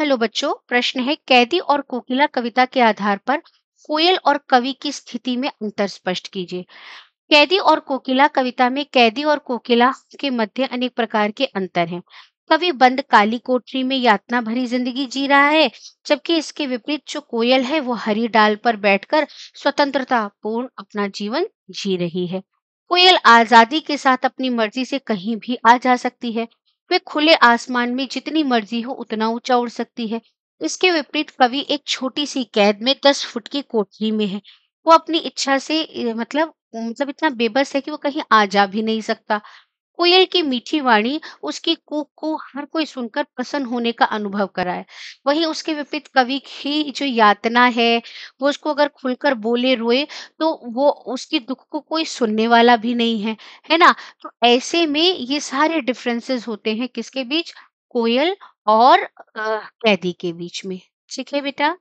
hello बच्चों प्रश्न है कैदी और कोकिला कविता के आधार पर कोयल और कवि की स्थिति में अंतर स्पष्ट कीजिए कैदी और कोकिला कविता में कैदी और कोकिला के मध्य अनेक प्रकार के अंतर हैं कवि बंद काली कोठरी में यातना भरी जिंदगी जी रहा है जबकि इसके विपरीत जो कोयल है वो हरी डाल पर बैठकर स्वतंत्रता पूर्ण अपना जीवन जी रही है कोयल आजादी के साथ अपनी मर्जी से कहीं भी आ जा सकती है वे खुले आसमान में जितनी मर्जी हो उतना ऊंचा उड़ सकती है इसके विपरीत कवि एक छोटी सी कैद में दस फुट की कोठरी में है वो अपनी इच्छा से मतलब मतलब इतना बेबस है कि वो कहीं आ जा भी नहीं सकता कोयल की मीठी वाणी उसकी कूक को हर कोई सुनकर प्रसन्न होने का अनुभव कराए वही उसके विपरीत कवि की जो यातना है वो उसको अगर खुलकर बोले रोए तो वो उसकी दुख को कोई सुनने वाला भी नहीं है है ना तो ऐसे में ये सारे डिफरेंसेस होते हैं किसके बीच कोयल और कैदी के बीच में ठीक है बेटा